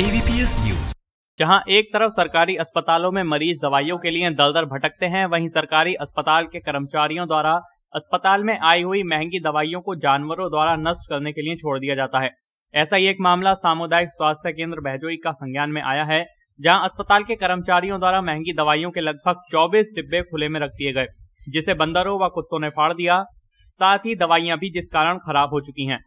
ABPS news जहां एक तरफ सरकारी अस्पतालों में मरीज दवाइयों के लिए दल दल भटकते हैं वहीं सरकारी अस्पताल के कर्मचारियों द्वारा अस्पताल में आई हुई महंगी दवाइयों को जानवरों द्वारा नष्ट करने के लिए छोड़ दिया जाता है ऐसा ही एक मामला सामुदायिक स्वास्थ्य केंद्र बहजोई का संज्ञान में आया है जहां अस्पताल के कर्मचारियों द्वारा महंगी दवाइयों के लगभग 24 डिब्बे खुले में रख दिए गए जिसे बंदरों व कुत्तों ने फाड़ दिया साथ ही दवाइयां भी जिस कारण खराब हो चुकी हैं